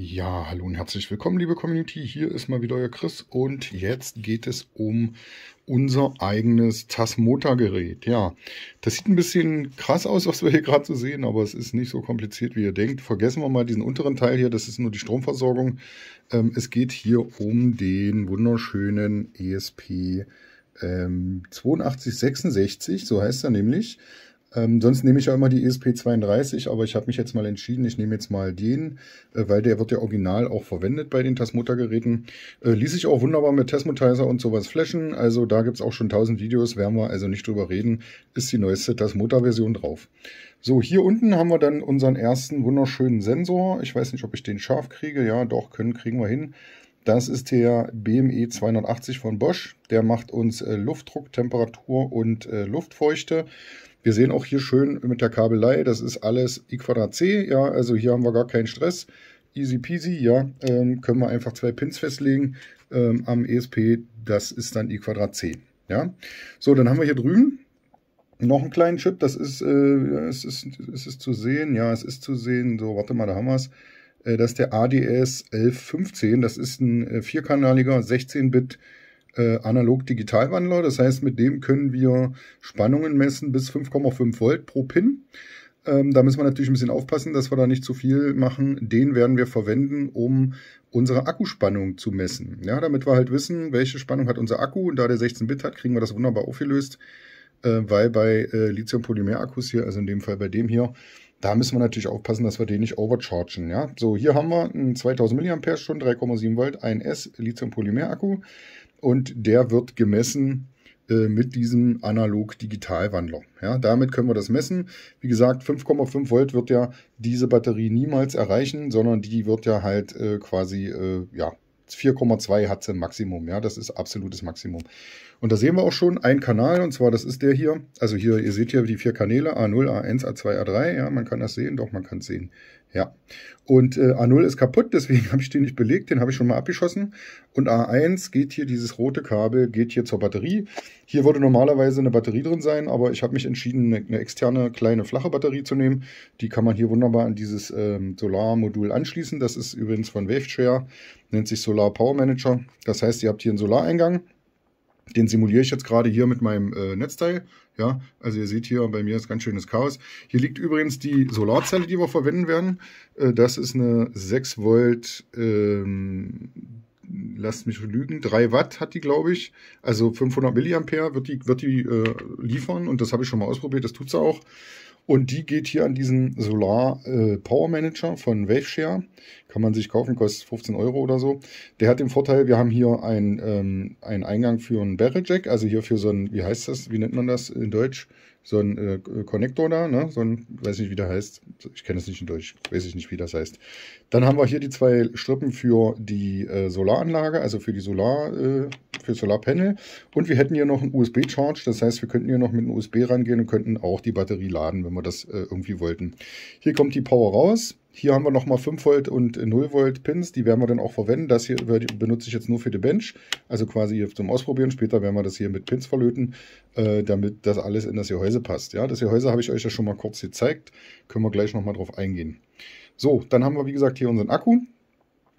Ja, hallo und herzlich willkommen, liebe Community. Hier ist mal wieder euer Chris und jetzt geht es um unser eigenes Tasmota-Gerät. Ja, das sieht ein bisschen krass aus, was wir hier gerade so sehen, aber es ist nicht so kompliziert, wie ihr denkt. Vergessen wir mal diesen unteren Teil hier, das ist nur die Stromversorgung. Ähm, es geht hier um den wunderschönen ESP ähm, 8266, so heißt er nämlich. Ähm, sonst nehme ich ja immer die ESP32, aber ich habe mich jetzt mal entschieden, ich nehme jetzt mal den, äh, weil der wird ja original auch verwendet bei den Tasmota-Geräten. Äh, ließ sich auch wunderbar mit Tasmotizer und sowas flashen, also da gibt es auch schon 1000 Videos, werden wir also nicht drüber reden, ist die neueste Tasmota-Version drauf. So, hier unten haben wir dann unseren ersten wunderschönen Sensor. Ich weiß nicht, ob ich den scharf kriege, ja doch, können kriegen wir hin. Das ist der BME 280 von Bosch. Der macht uns äh, Luftdruck, Temperatur und äh, Luftfeuchte. Wir sehen auch hier schön mit der Kabelei, das ist alles i c, ja, also hier haben wir gar keinen Stress. Easy peasy, ja, ähm, können wir einfach zwei Pins festlegen ähm, am ESP, das ist dann i c, ja. So, dann haben wir hier drüben noch einen kleinen Chip, das ist, äh, es ist, es ist zu sehen, ja, es ist zu sehen, so, warte mal, da haben wir es. Äh, das ist der ADS 1115, das ist ein äh, vierkanaliger 16-Bit äh, Analog-Digital-Wandler. Das heißt, mit dem können wir Spannungen messen bis 5,5 Volt pro Pin. Ähm, da müssen wir natürlich ein bisschen aufpassen, dass wir da nicht zu viel machen. Den werden wir verwenden, um unsere Akkuspannung zu messen. Ja, damit wir halt wissen, welche Spannung hat unser Akku. Und da der 16-Bit hat, kriegen wir das wunderbar aufgelöst, äh, weil bei äh, Lithium-Polymer-Akkus hier, also in dem Fall bei dem hier, da müssen wir natürlich aufpassen, dass wir den nicht overchargen. Ja? So, hier haben wir einen 2000 mAh, 3,7 Volt, 1S Lithium-Polymer-Akku und der wird gemessen äh, mit diesem Analog-Digital-Wandler. Ja, damit können wir das messen. Wie gesagt, 5,5 Volt wird ja diese Batterie niemals erreichen, sondern die wird ja halt äh, quasi, äh, ja, 4,2 hat sie Maximum. Ja, das ist absolutes Maximum. Und da sehen wir auch schon einen Kanal, und zwar das ist der hier. Also hier, ihr seht hier die vier Kanäle, A0, A1, A2, A3. Ja, man kann das sehen, doch, man kann es sehen. Ja, und äh, A0 ist kaputt, deswegen habe ich den nicht belegt, den habe ich schon mal abgeschossen. Und A1 geht hier, dieses rote Kabel geht hier zur Batterie. Hier würde normalerweise eine Batterie drin sein, aber ich habe mich entschieden, eine, eine, externe kleine flache Batterie zu nehmen. Die kann man hier wunderbar an dieses ähm, Solarmodul anschließen. Das ist übrigens von Waveshare, nennt sich Solar Power Manager. Das heißt, ihr habt hier einen Solareingang den simuliere ich jetzt gerade hier mit meinem äh, Netzteil. Ja, also ihr seht hier bei mir ist ganz schönes Chaos. Hier liegt übrigens die Solarzelle, die wir verwenden werden. Äh, das ist eine 6 Volt, ähm, lasst mich lügen, 3 Watt hat die, glaube ich. Also 500 Milliampere wird die, wird die äh, liefern und das habe ich schon mal ausprobiert, das tut sie auch. Und die geht hier an diesen Solar äh, Power Manager von Waveshare. Kann man sich kaufen, kostet 15 Euro oder so. Der hat den Vorteil, wir haben hier ein, ähm, einen Eingang für einen Barrel Jack, also hier für so ein, wie heißt das, wie nennt man das in Deutsch? So ein äh, Connector da, ne? so ein, weiß nicht wie der heißt, ich kenne das nicht in Deutsch, weiß ich nicht wie das heißt. Dann haben wir hier die zwei Strippen für die äh, Solaranlage, also für die Solar, äh, für Solarpanel. Und wir hätten hier noch einen USB-Charge, das heißt, wir könnten hier noch mit einem USB rangehen und könnten auch die Batterie laden, wenn wir das äh, irgendwie wollten. Hier kommt die Power raus. Hier haben wir nochmal 5 Volt und 0 Volt Pins, die werden wir dann auch verwenden. Das hier benutze ich jetzt nur für die Bench, also quasi hier zum Ausprobieren. Später werden wir das hier mit Pins verlöten, äh, damit das alles in das Gehäuse passt. Ja, das Gehäuse habe ich euch ja schon mal kurz gezeigt, können wir gleich nochmal drauf eingehen. So, dann haben wir, wie gesagt, hier unseren Akku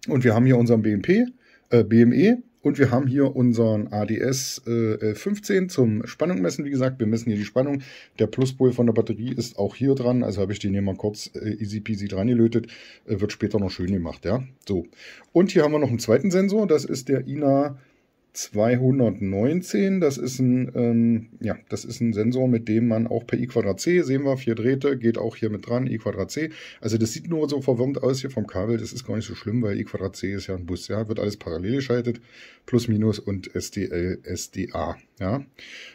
und wir haben hier unseren BMP, äh, BME und wir haben hier unseren ADS äh, 15 äh, zum Spannung messen. Wie gesagt, wir messen hier die Spannung. Der Pluspol von der Batterie ist auch hier dran. Also habe ich den hier mal kurz äh, easy peasy dran gelötet. Äh, wird später noch schön gemacht, ja. So. Und hier haben wir noch einen zweiten Sensor. Das ist der INA 219. Das ist ein, ähm, ja, das ist ein Sensor, mit dem man auch per I2C, sehen wir, vier Drähte, geht auch hier mit dran, I2C. Also das sieht nur so verwirrend aus hier vom Kabel. Das ist gar nicht so schlimm, weil I2C ist ja ein Bus, ja, wird alles parallel geschaltet, plus, minus und SDL, SDA. Ja,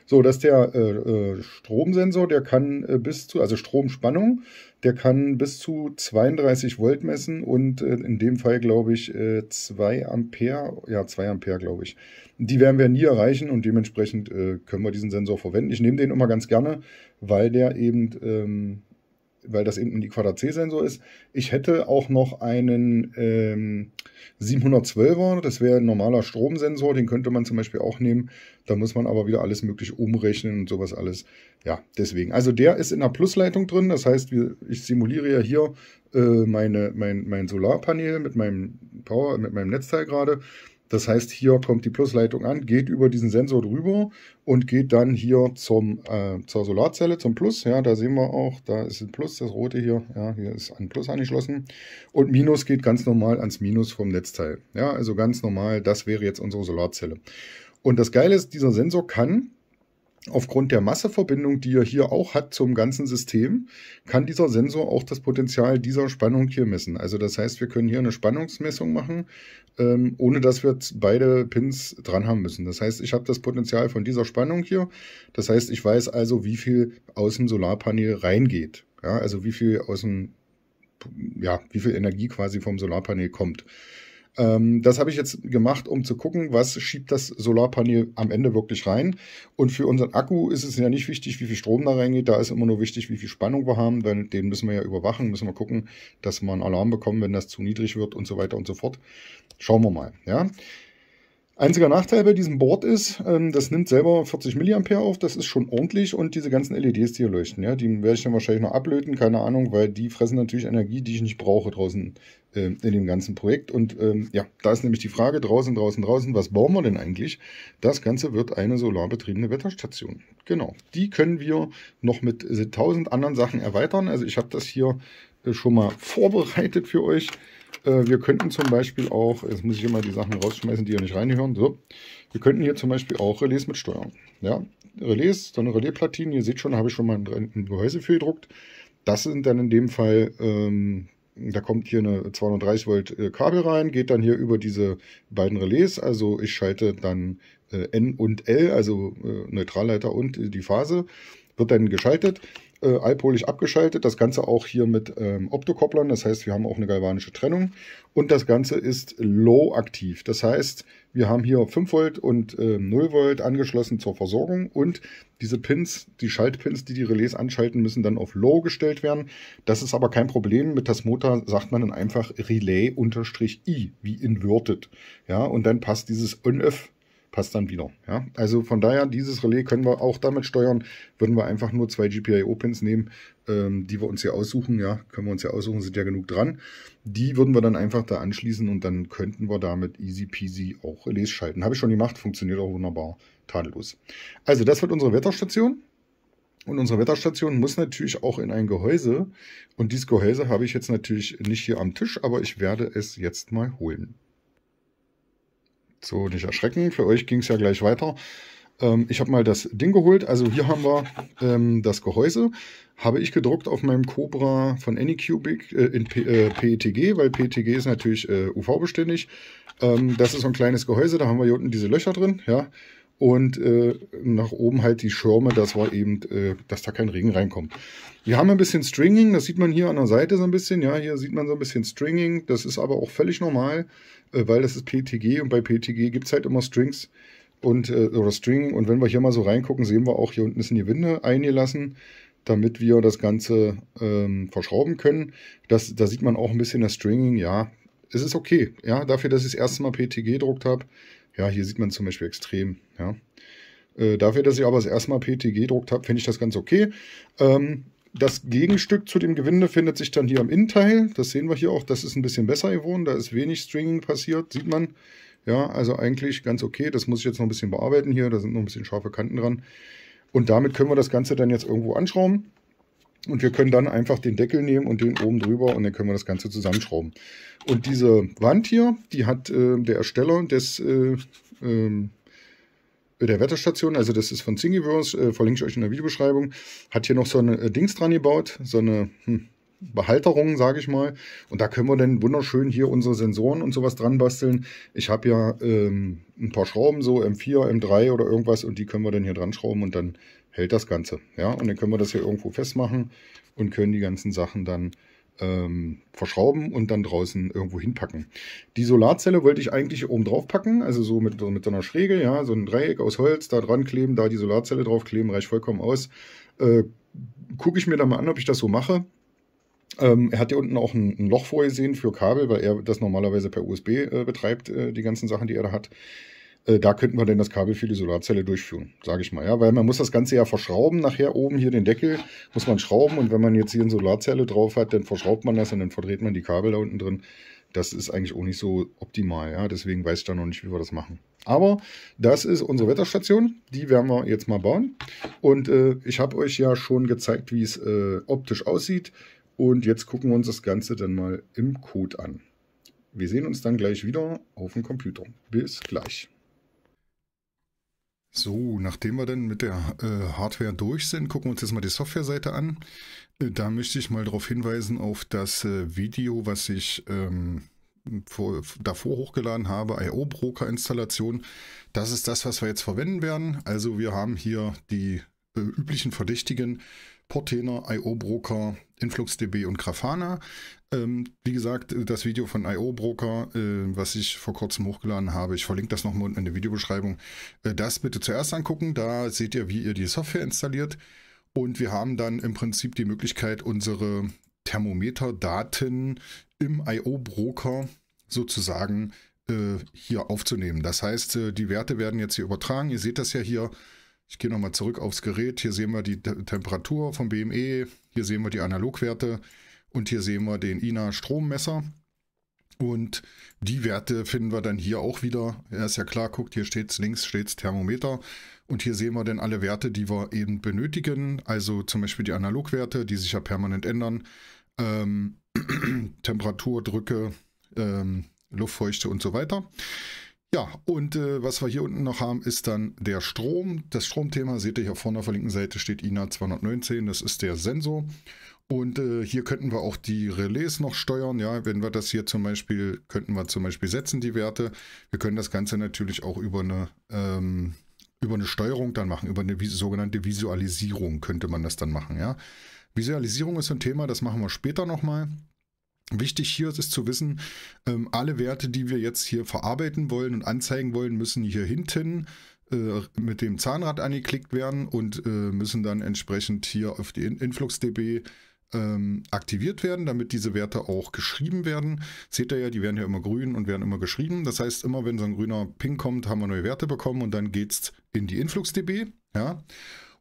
so dass der äh, äh, Stromsensor, der kann äh, bis zu, also Stromspannung, der kann bis zu 32 Volt messen und äh, in dem Fall glaube ich 2 äh, Ampere, ja 2 Ampere glaube ich. Die werden wir nie erreichen und dementsprechend äh, können wir diesen Sensor verwenden. Ich nehme den immer ganz gerne, weil der eben ähm, weil das eben ein c sensor ist. Ich hätte auch noch einen ähm, 712er, das wäre ein normaler Stromsensor, den könnte man zum Beispiel auch nehmen. Da muss man aber wieder alles mögliche umrechnen und sowas alles. Ja, deswegen. Also der ist in der Plusleitung drin, das heißt, ich simuliere ja hier äh, meine, mein, mein Solarpanel mit meinem Power, mit meinem Netzteil gerade. Das heißt, hier kommt die Plusleitung an, geht über diesen Sensor drüber und geht dann hier zum, äh, zur Solarzelle, zum Plus. Ja, da sehen wir auch, da ist ein Plus, das rote hier. Ja, hier ist ein Plus angeschlossen. Und Minus geht ganz normal ans Minus vom Netzteil. Ja, also ganz normal, das wäre jetzt unsere Solarzelle. Und das Geile ist, dieser Sensor kann Aufgrund der Masseverbindung, die er hier auch hat zum ganzen System, kann dieser Sensor auch das Potenzial dieser Spannung hier messen. Also das heißt, wir können hier eine Spannungsmessung machen, ähm, ohne dass wir beide Pins dran haben müssen. Das heißt, ich habe das Potenzial von dieser Spannung hier. Das heißt, ich weiß also, wie viel aus dem Solarpanel reingeht. Ja, also wie viel aus dem, ja, wie viel Energie quasi vom Solarpanel kommt. Ähm, das habe ich jetzt gemacht, um zu gucken, was schiebt das Solarpanel am Ende wirklich rein. Und für unseren Akku ist es ja nicht wichtig, wie viel Strom da reingeht. Da ist immer nur wichtig, wie viel Spannung wir haben. Denn den müssen wir ja überwachen, müssen wir gucken, dass wir einen Alarm bekommen, wenn das zu niedrig wird und so weiter und so fort. Schauen wir mal. Ja. Einziger Nachteil bei diesem Board ist, ähm, das nimmt selber 40 mA auf, das ist schon ordentlich und diese ganzen LEDs, die hier leuchten, ja, die werde ich dann wahrscheinlich noch ablöten, keine Ahnung, weil die fressen natürlich Energie, die ich nicht brauche draußen äh, in dem ganzen Projekt. Und ähm, ja, da ist nämlich die Frage, draußen, draußen, draußen, was bauen wir denn eigentlich? Das Ganze wird eine solarbetriebene Wetterstation. Genau, die können wir noch mit äh, tausend anderen Sachen erweitern. Also ich habe das hier äh, schon mal vorbereitet für euch. Äh, wir könnten zum Beispiel auch, jetzt muss ich immer die Sachen rausschmeißen, die ja nicht reinhören, so. Wir könnten hier zum Beispiel auch Relais mitsteuern. Ja, Relais, so eine Relaisplatine, ihr seht schon, da habe ich schon mal ein, Gehäuse für gedruckt. Das sind dann in dem Fall, ähm, da kommt hier eine 230 Volt äh, Kabel rein, geht dann hier über diese beiden Relais. Also ich schalte dann äh, N und L, also äh, Neutralleiter und äh, die Phase, wird dann geschaltet äh, alpolig abgeschaltet. Das Ganze auch hier mit ähm, Optokopplern. Das heißt, wir haben auch eine galvanische Trennung. Und das Ganze ist low aktiv. Das heißt, wir haben hier 5 Volt und äh, 0 Volt angeschlossen zur Versorgung. Und diese Pins, die Schaltpins, die die Relais anschalten, müssen dann auf low gestellt werden. Das ist aber kein Problem. Mit Tasmota sagt man dann einfach Relay-I, wie inverted. Ja, und dann passt dieses On-Off passt dann wieder. Ja? Also von daher, dieses Relais können wir auch damit steuern. Würden wir einfach nur zwei GPIO-Pins nehmen, ähm, die wir uns hier aussuchen. Ja, können wir uns hier aussuchen, sind ja genug dran. Die würden wir dann einfach da anschließen und dann könnten wir damit easy peasy auch Relais schalten. Habe ich schon gemacht, funktioniert auch wunderbar, tadellos. Also das wird unsere Wetterstation. Und unsere Wetterstation muss natürlich auch in ein Gehäuse. Und dieses Gehäuse habe ich jetzt natürlich nicht hier am Tisch, aber ich werde es jetzt mal holen. So, nicht erschrecken. Für euch ging es ja gleich weiter. Ähm, ich habe mal das Ding geholt. Also hier haben wir ähm, das Gehäuse. Habe ich gedruckt auf meinem Cobra von Anycubic äh, in P äh, PETG, weil PETG ist natürlich äh, UV-beständig. Ähm, das ist so ein kleines Gehäuse. Da haben wir hier unten diese Löcher drin. Ja und äh, nach oben halt die Schirme, dass wir eben, äh, dass da kein Regen reinkommt. Wir haben ein bisschen Stringing, das sieht man hier an der Seite so ein bisschen, ja, hier sieht man so ein bisschen Stringing, das ist aber auch völlig normal, äh, weil das ist PTG und bei PTG gibt es halt immer Strings und äh, oder Stringing und wenn wir hier mal so reingucken, sehen wir auch, hier unten ist in die Winde eingelassen, damit wir das Ganze ähm, verschrauben können. Das, da sieht man auch ein bisschen das Stringing, ja, es ist okay, ja, dafür, dass ich das erste Mal PTG gedruckt habe, ja, hier sieht man zum Beispiel extrem. Ja. Äh, dafür, dass ich aber das erste Mal PTG gedruckt habe, finde ich das ganz okay. Ähm, das Gegenstück zu dem Gewinde findet sich dann hier am Innenteil. Das sehen wir hier auch. Das ist ein bisschen besser geworden. Da ist wenig Stringing passiert, sieht man. Ja, also eigentlich ganz okay. Das muss ich jetzt noch ein bisschen bearbeiten hier. Da sind noch ein bisschen scharfe Kanten dran. Und damit können wir das Ganze dann jetzt irgendwo anschrauben. Und wir können dann einfach den Deckel nehmen und den oben drüber und dann können wir das Ganze zusammenschrauben. Und diese Wand hier, die hat äh, der Ersteller des, äh, äh, der Wetterstation, also das ist von Thingiverse, äh, verlinke ich euch in der Videobeschreibung, hat hier noch so eine äh, Dings dran gebaut, so eine hm, Behalterung, sage ich mal. Und da können wir dann wunderschön hier unsere Sensoren und sowas dran basteln. Ich habe ja ähm, ein paar Schrauben, so M4, M3 oder irgendwas und die können wir dann hier dran schrauben und dann hält das Ganze. Ja, und dann können wir das hier irgendwo festmachen und können die ganzen Sachen dann ähm, verschrauben und dann draußen irgendwo hinpacken. Die Solarzelle wollte ich eigentlich oben drauf packen, also so mit, so mit so einer Schräge, ja, so ein Dreieck aus Holz, da dran kleben, da die Solarzelle drauf kleben, reicht vollkommen aus. Äh, Gucke ich mir dann mal an, ob ich das so mache. Ähm, er hat hier unten auch ein, ein, Loch vorgesehen für Kabel, weil er das normalerweise per USB äh, betreibt, äh, die ganzen Sachen, die er da hat. Äh, da könnten wir denn das Kabel für die Solarzelle durchführen, sage ich mal. Ja, weil man muss das Ganze ja verschrauben. Nachher oben hier den Deckel muss man schrauben und wenn man jetzt hier eine Solarzelle drauf hat, dann verschraubt man das und dann verdreht man die Kabel da unten drin. Das ist eigentlich auch nicht so optimal. Ja, deswegen weiß ich da noch nicht, wie wir das machen. Aber das ist unsere Wetterstation. Die werden wir jetzt mal bauen. Und äh, ich habe euch ja schon gezeigt, wie es äh, optisch aussieht. Und jetzt gucken wir uns das Ganze dann mal im Code an. Wir sehen uns dann gleich wieder auf dem Computer. Bis gleich. So, nachdem wir dann mit der äh, Hardware durch sind, gucken wir uns jetzt mal die Softwareseite an. Äh, da möchte ich mal darauf hinweisen auf das äh, Video, was ich ähm, vor, davor hochgeladen habe, IO Broker Installation. Das ist das, was wir jetzt verwenden werden. Also wir haben hier die äh, üblichen Verdächtigen, Portainer, IO Broker, InfluxDB und Grafana. Ähm, wie gesagt, das Video von IO Broker, äh, was ich vor kurzem hochgeladen habe, ich verlinke das nochmal unten in der Videobeschreibung. Äh, das bitte zuerst angucken, da seht ihr, wie ihr die Software installiert. Und wir haben dann im Prinzip die Möglichkeit, unsere Thermometerdaten im IO Broker sozusagen äh, hier aufzunehmen. Das heißt, äh, die Werte werden jetzt hier übertragen. Ihr seht das ja hier ich gehe nochmal zurück aufs Gerät. Hier sehen wir die Te Temperatur vom BME. Hier sehen wir die Analogwerte. Und hier sehen wir den INA-Strommesser. Und die Werte finden wir dann hier auch wieder. Er ist ja klar, guckt, hier steht links steht Thermometer. Und hier sehen wir dann alle Werte, die wir eben benötigen. Also zum Beispiel die Analogwerte, die sich ja permanent ändern. Ähm, Temperatur, Drücke, ähm, Luftfeuchte und so weiter. Ja, und äh, was wir hier unten noch haben, ist dann der Strom. Das Stromthema seht ihr hier vorne auf der linken Seite steht INA 219, das ist der Sensor. Und äh, hier könnten wir auch die Relais noch steuern. Ja, wenn wir das hier zum Beispiel, könnten wir zum Beispiel setzen, die Werte. Wir können das Ganze natürlich auch über eine, ähm, über eine Steuerung dann machen, über eine sogenannte Visualisierung könnte man das dann machen. Ja, Visualisierung ist ein Thema, das machen wir später nochmal. mal. Wichtig hier ist zu wissen, ähm, alle Werte, die wir jetzt hier verarbeiten wollen und anzeigen wollen, müssen hier hinten äh, mit dem Zahnrad angeklickt werden und äh, müssen dann entsprechend hier auf die InfluxDB ähm, aktiviert werden, damit diese Werte auch geschrieben werden. Seht ihr ja, die werden ja immer grün und werden immer geschrieben. Das heißt, immer wenn so ein grüner Ping kommt, haben wir neue Werte bekommen und dann geht es in die InfluxDB. Ja?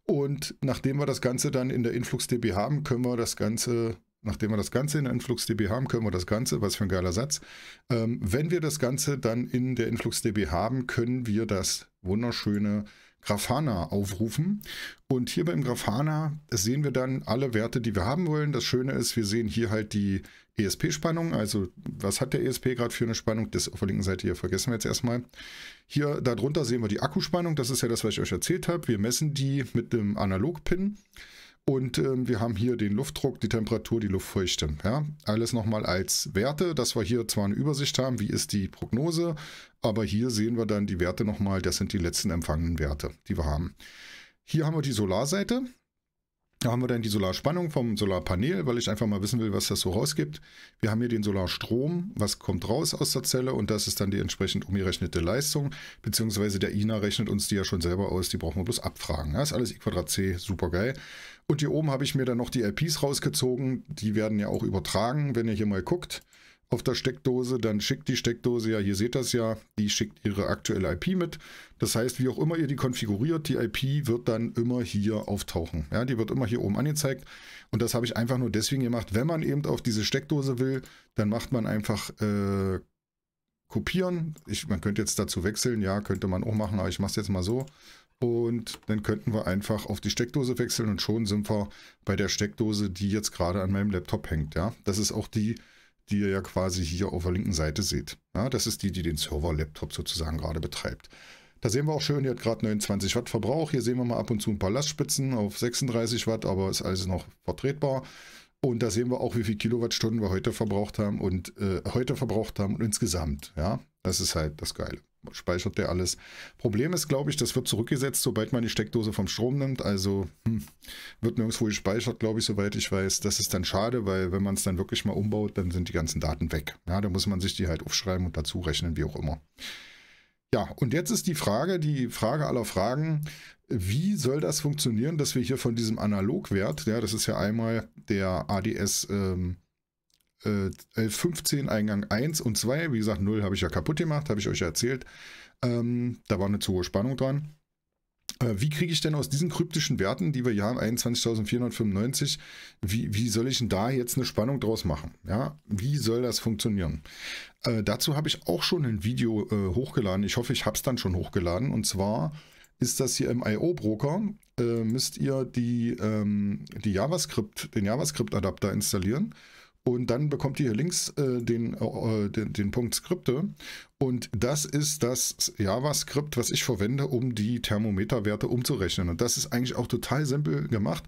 Und nachdem wir das Ganze dann in der InfluxDB haben, können wir das Ganze nachdem wir das Ganze in der InfluxDB haben, können wir das Ganze, was für ein geiler Satz. Ähm, wenn wir das Ganze dann in der InfluxDB haben, können wir das wunderschöne Grafana aufrufen. Und hier beim Grafana sehen wir dann alle Werte, die wir haben wollen. Das Schöne ist, wir sehen hier halt die ESP-Spannung. Also was hat der ESP gerade für eine Spannung? Das auf der linken Seite hier vergessen wir jetzt erstmal. Hier darunter sehen wir die Akkuspannung. Das ist ja das, was ich euch erzählt habe. Wir messen die mit dem Analog-Pin. Und ähm, wir haben hier den Luftdruck, die Temperatur, die Luftfeuchte. Ja? Alles nochmal als Werte, dass wir hier zwar eine Übersicht haben, wie ist die Prognose, aber hier sehen wir dann die Werte nochmal, das sind die letzten empfangenen Werte, die wir haben. Hier haben wir die Solarseite. Da haben wir dann die Solarspannung vom Solarpanel, weil ich einfach mal wissen will, was das so rausgibt. Wir haben hier den Solarstrom, was kommt raus aus der Zelle und das ist dann die entsprechend umgerechnete Leistung, beziehungsweise der INA rechnet uns die ja schon selber aus, die brauchen wir bloß abfragen. Das ist alles I2C, super geil. Und hier oben habe ich mir dann noch die LPs rausgezogen, die werden ja auch übertragen, wenn ihr hier mal guckt auf der Steckdose, dann schickt die Steckdose, ja, hier seht das ja, die schickt ihre aktuelle IP mit. Das heißt, wie auch immer ihr die konfiguriert, die IP wird dann immer hier auftauchen. Ja, die wird immer hier oben angezeigt. Und das habe ich einfach nur deswegen gemacht, wenn man eben auf diese Steckdose will, dann macht man einfach äh, kopieren. Ich, man könnte jetzt dazu wechseln, ja, könnte man auch machen, aber ich mache es jetzt mal so. Und dann könnten wir einfach auf die Steckdose wechseln und schon sind wir bei der Steckdose, die jetzt gerade an meinem Laptop hängt. Ja, das ist auch die, die ihr ja quasi hier auf der linken Seite seht. Ja, das ist die, die den Server-Laptop sozusagen gerade betreibt. Da sehen wir auch schön, die hat gerade 29 Watt Verbrauch. Hier sehen wir mal ab und zu ein paar Lastspitzen auf 36 Watt, aber ist alles noch vertretbar. Und da sehen wir auch, wie viele Kilowattstunden wir heute verbraucht haben und äh, heute verbraucht haben und insgesamt. Ja, das ist halt das Geile speichert der alles. Problem ist, glaube ich, das wird zurückgesetzt, sobald man die Steckdose vom Strom nimmt. Also hm, wird nirgendwo gespeichert, glaube ich, soweit ich weiß. Das ist dann schade, weil wenn man es dann wirklich mal umbaut, dann sind die ganzen Daten weg. Ja, da muss man sich die halt aufschreiben und dazu rechnen, wie auch immer. Ja, und jetzt ist die Frage, die Frage aller Fragen, wie soll das funktionieren, dass wir hier von diesem Analogwert, ja, das ist ja einmal der ADS ähm, äh, 15 Eingang 1 und 2. Wie gesagt, 0 habe ich ja kaputt gemacht, habe ich euch erzählt. Ähm, da war eine zu hohe Spannung dran. Äh, wie kriege ich denn aus diesen kryptischen Werten, die wir hier haben, 21.495, wie, wie soll ich denn da jetzt eine Spannung draus machen? Ja, wie soll das funktionieren? Äh, dazu habe ich auch schon ein Video äh, hochgeladen. Ich hoffe, ich habe es dann schon hochgeladen. Und zwar ist das hier im IO-Broker, äh, müsst ihr die, ähm, die JavaScript, den JavaScript-Adapter installieren. Und dann bekommt ihr hier links äh, den, äh, äh den, den, Punkt Skripte. Und das ist das JavaScript, was ich verwende, um die Thermometerwerte umzurechnen. Und das ist eigentlich auch total simpel gemacht.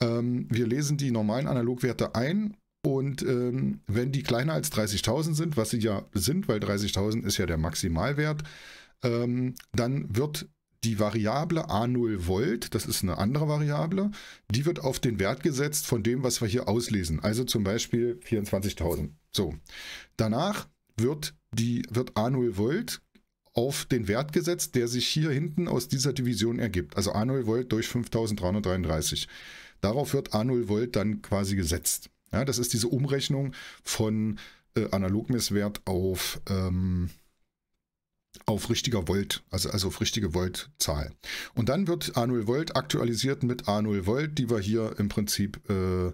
Ähm, wir lesen die normalen Analogwerte ein. Und ähm, wenn die kleiner als 30.000 sind, was sie ja sind, weil 30.000 ist ja der Maximalwert, ähm, dann wird die Variable A0 Volt, das ist eine andere Variable, die wird auf den Wert gesetzt von dem, was wir hier auslesen. Also zum Beispiel 24.000. So. Danach wird die, wird A0 Volt auf den Wert gesetzt, der sich hier hinten aus dieser Division ergibt. Also A0 Volt durch 5333. Darauf wird A0 Volt dann quasi gesetzt. Ja, das ist diese Umrechnung von äh, Analogmesswert auf ähm, auf richtiger Volt, also, also auf richtige Voltzahl. Und dann wird A0 Volt aktualisiert mit A0 Volt, die wir hier im Prinzip äh,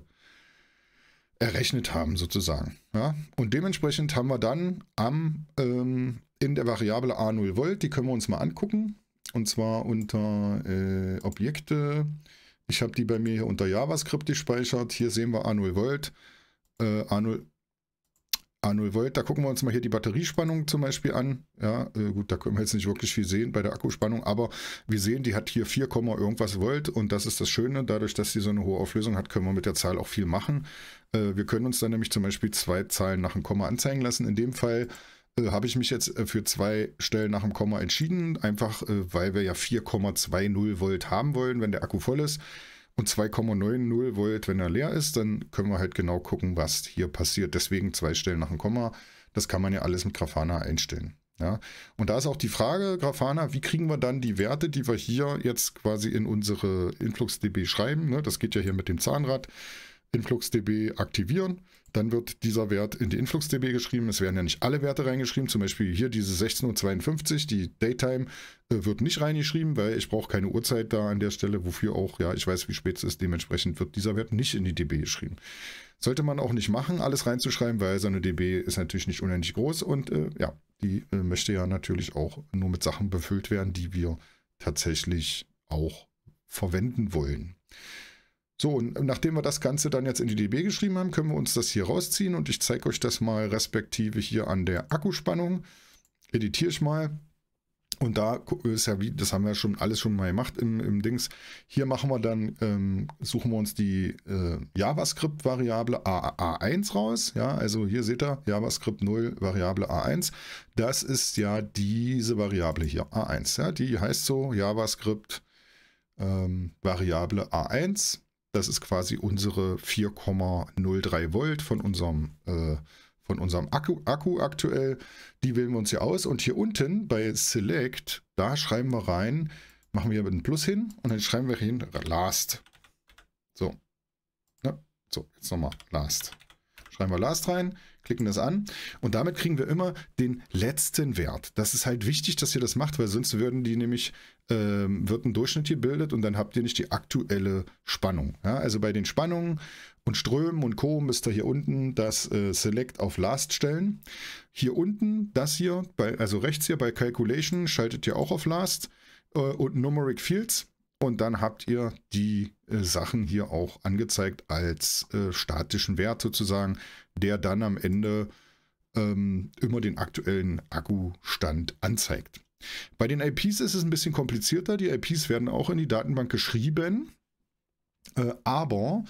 errechnet haben sozusagen. Ja? Und dementsprechend haben wir dann am, ähm, in der Variable A0 Volt, die können wir uns mal angucken, und zwar unter äh, Objekte. Ich habe die bei mir hier unter JavaScript gespeichert. Hier sehen wir A0 Volt. Äh, A0, A0 Volt, da gucken wir uns mal hier die Batteriespannung zum Beispiel an. Ja, äh, gut, da können wir jetzt nicht wirklich viel sehen bei der Akkuspannung, aber wir sehen, die hat hier 4, irgendwas Volt und das ist das Schöne. Dadurch, dass sie so eine hohe Auflösung hat, können wir mit der Zahl auch viel machen. Äh, wir können uns dann nämlich zum Beispiel zwei Zahlen nach dem Komma anzeigen lassen. In dem Fall äh, habe ich mich jetzt äh, für zwei Stellen nach dem Komma entschieden, einfach äh, weil wir ja 4,20 Volt haben wollen, wenn der Akku voll ist und 2,90 Volt, wenn er leer ist, dann können wir halt genau gucken, was hier passiert. Deswegen zwei Stellen nach dem Komma. Das kann man ja alles mit Grafana einstellen. Ja, und da ist auch die Frage, Grafana, wie kriegen wir dann die Werte, die wir hier jetzt quasi in unsere InfluxDB schreiben? Ne? Das geht ja hier mit dem Zahnrad. InfluxDB aktivieren dann wird dieser Wert in die InfluxDB geschrieben. Es werden ja nicht alle Werte reingeschrieben. Zum Beispiel hier diese 16.52 Uhr, die Daytime, äh, wird nicht reingeschrieben, weil ich brauche keine Uhrzeit da an der Stelle, wofür auch, ja, ich weiß, wie spät es ist. Dementsprechend wird dieser Wert nicht in die DB geschrieben. Sollte man auch nicht machen, alles reinzuschreiben, weil so eine DB ist natürlich nicht unendlich groß und äh, ja, die äh, möchte ja natürlich auch nur mit Sachen befüllt werden, die wir tatsächlich auch verwenden wollen. So, und nachdem wir das Ganze dann jetzt in die DB geschrieben haben, können wir uns das hier rausziehen und ich zeige euch das mal respektive hier an der Akkuspannung. Editiere ich mal. Und da ist ja wie, das haben wir schon alles schon mal gemacht im, im Dings. Hier machen wir dann, ähm, suchen wir uns die äh, JavaScript-Variable A1 raus. Ja, also hier seht ihr JavaScript 0 Variable A1. Das ist ja diese Variable hier, A1. Ja, die heißt so JavaScript ähm, Variable A1. Das ist quasi unsere 4,03 Volt von unserem, äh, von unserem Akku, Akku aktuell. Die wählen wir uns hier aus. Und hier unten bei Select, da schreiben wir rein, machen wir mit einem Plus hin und dann schreiben wir hin Last. So. Ja, so, jetzt nochmal Last schreiben wir last rein, klicken das an und damit kriegen wir immer den letzten Wert. Das ist halt wichtig, dass ihr das macht, weil sonst würden die nämlich, ähm, wird ein Durchschnitt gebildet und dann habt ihr nicht die aktuelle Spannung. Ja, also bei den Spannungen und Strömen und Co. müsst ihr hier unten das äh, Select auf Last stellen. Hier unten, das hier, bei, also rechts hier bei Calculation schaltet ihr auch auf Last äh, und Numeric Fields und dann habt ihr die äh, Sachen hier auch angezeigt als äh, statischen Wert sozusagen, der dann am Ende ähm, immer den aktuellen Akkustand anzeigt. Bei den IPs ist es ein bisschen komplizierter. Die IPs werden auch in die Datenbank geschrieben. Äh, aber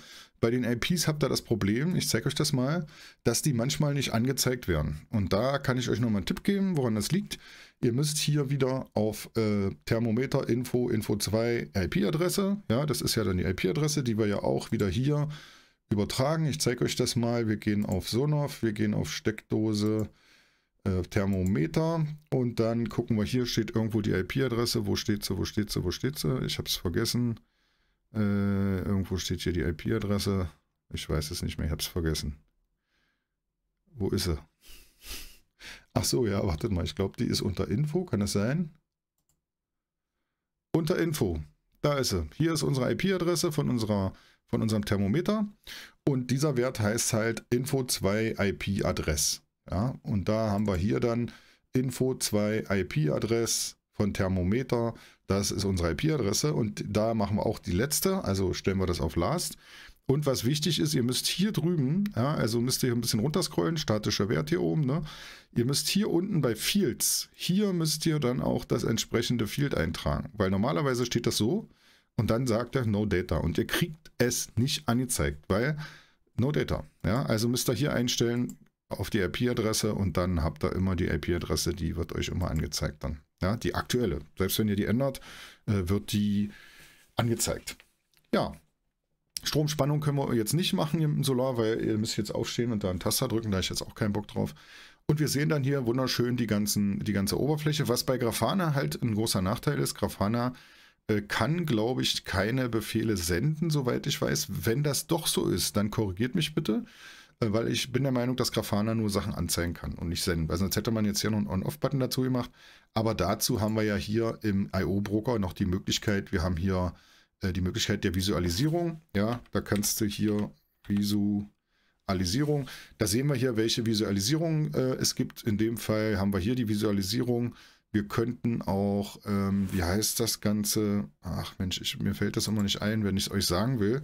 bei den IPs habt ihr das Problem, ich zeige euch das mal, dass die manchmal nicht angezeigt werden. Und da kann ich euch nochmal einen Tipp geben, woran das liegt. Ihr müsst hier wieder auf äh, Thermometer Info, Info 2 IP-Adresse. Ja, das ist ja dann die IP-Adresse, die wir ja auch wieder hier übertragen. Ich zeige euch das mal. Wir gehen auf Sonoff, wir gehen auf Steckdose, äh, Thermometer und dann gucken wir hier, steht irgendwo die IP-Adresse. Wo steht sie, wo steht sie, wo steht sie? Ich habe es vergessen. Äh, irgendwo steht hier die IP-Adresse. Ich weiß es nicht mehr, ich habe es vergessen. Wo ist sie? Ach so, ja, wartet mal. Ich glaube, die ist unter Info. Kann das sein? Unter Info. Da ist sie. Hier ist unsere IP-Adresse von, von unserem Thermometer. Und dieser Wert heißt halt Info2-IP-Adress. Ja, und da haben wir hier dann Info2-IP-Adress von Thermometer das ist unsere IP-Adresse und da machen wir auch die letzte, also stellen wir das auf Last. Und was wichtig ist, ihr müsst hier drüben, ja, also müsst ihr ein bisschen runterscrollen, statischer Wert hier oben, ne? Ihr müsst hier unten bei Fields, hier müsst ihr dann auch das entsprechende Field eintragen, weil normalerweise steht das so und dann sagt er No Data und ihr kriegt es nicht angezeigt, weil No Data, ja, also müsst ihr hier einstellen auf die IP-Adresse und dann habt ihr immer die IP-Adresse, die wird euch immer angezeigt dann. Ja, die aktuelle. Selbst wenn ihr die ändert, äh, wird die angezeigt. Ja. Stromspannung können wir jetzt nicht machen im Solar, weil ihr müsst jetzt aufstehen und da einen Taster drücken, da habe ich jetzt auch keinen Bock drauf. Und wir sehen dann hier wunderschön die, ganzen, die ganze Oberfläche, was bei Grafana halt ein großer Nachteil ist. Grafana äh, kann, glaube ich, keine Befehle senden, soweit ich weiß. Wenn das doch so ist, dann korrigiert mich bitte. Äh, weil ich bin der Meinung, dass Grafana nur Sachen anzeigen kann und nicht senden. Weil sonst hätte man jetzt hier noch einen On-Off-Button dazu gemacht. Aber dazu haben wir ja hier im IO-Broker noch die Möglichkeit, wir haben hier äh, die Möglichkeit der Visualisierung. Ja, da kannst du hier Visualisierung. Da sehen wir hier, welche Visualisierung äh, es gibt. In dem Fall haben wir hier die Visualisierung. Wir könnten auch, ähm, wie heißt das Ganze? Ach Mensch, ich, mir fällt das immer nicht ein, wenn ich es euch sagen will.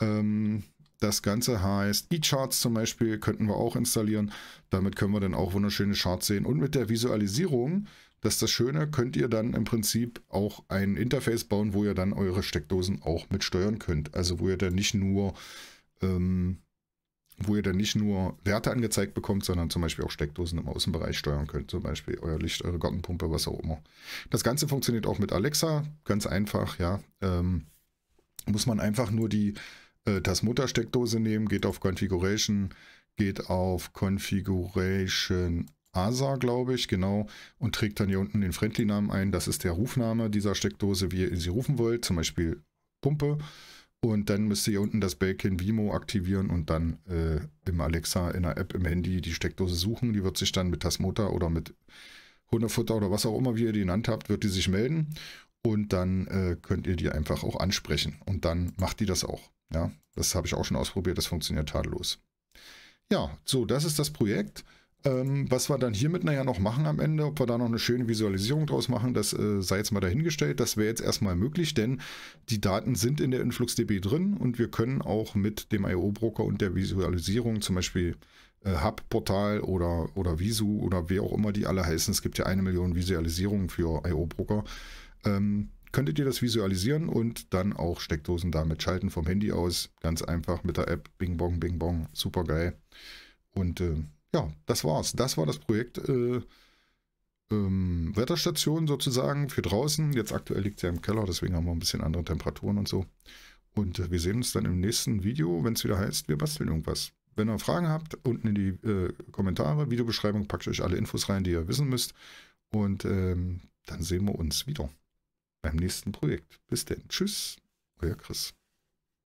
Ähm, das Ganze heißt, E-Charts zum Beispiel könnten wir auch installieren. Damit können wir dann auch wunderschöne Charts sehen. Und mit der Visualisierung, das ist das Schöne, könnt ihr dann im Prinzip auch ein Interface bauen, wo ihr dann eure Steckdosen auch mit steuern könnt. Also wo ihr dann nicht nur, ähm, wo ihr dann nicht nur Werte angezeigt bekommt, sondern zum Beispiel auch Steckdosen im Außenbereich steuern könnt. Zum Beispiel euer Licht, eure Gartenpumpe, was auch immer. Das Ganze funktioniert auch mit Alexa. Ganz einfach, ja. Ähm, muss man einfach nur die äh, das tas steckdose nehmen, geht auf Configuration, geht auf Configuration ASA, glaube ich, genau, und trägt dann hier unten den Friendly-Namen ein. Das ist der Rufname dieser Steckdose, wie ihr sie rufen wollt, zum Beispiel Pumpe. Und dann müsst ihr hier unten das Bacon Vimo aktivieren und dann äh, im Alexa, in der App, im Handy die Steckdose suchen. Die wird sich dann mit Tasmota oder mit Hundefutter oder was auch immer, wie ihr die genannt habt, wird die sich melden. Und dann äh, könnt ihr die einfach auch ansprechen. Und dann macht die das auch. Ja, das habe ich auch schon ausprobiert, das funktioniert tadellos. Ja, so, das ist das Projekt. Ähm, was wir dann hiermit naja noch machen am Ende, ob wir da noch eine schöne Visualisierung draus machen, das äh, sei jetzt mal dahingestellt. Das wäre jetzt erstmal möglich, denn die Daten sind in der InfluxDB drin und wir können auch mit dem IO-Broker und der Visualisierung zum Beispiel äh, Hub-Portal oder, oder Visu oder wie auch immer die alle heißen. Es gibt ja eine Million Visualisierungen für IO-Broker. Ähm, könntet ihr das visualisieren und dann auch Steckdosen damit schalten vom Handy aus. Ganz einfach mit der App. Bing bong, bing bong. Super geil. Und äh, ja, das war's. Das war das Projekt äh, ähm, Wetterstation sozusagen für draußen. Jetzt aktuell liegt sie ja im Keller, deswegen haben wir ein bisschen andere Temperaturen und so. Und äh, wir sehen uns dann im nächsten Video, wenn es wieder heißt, wir basteln irgendwas. Wenn ihr Fragen habt, unten in die äh, Kommentare, Videobeschreibung packt euch alle Infos rein, die ihr wissen müsst. Und ähm, dann sehen wir uns wieder beim nächsten Projekt. Bis denn. Tschüss, euer Chris.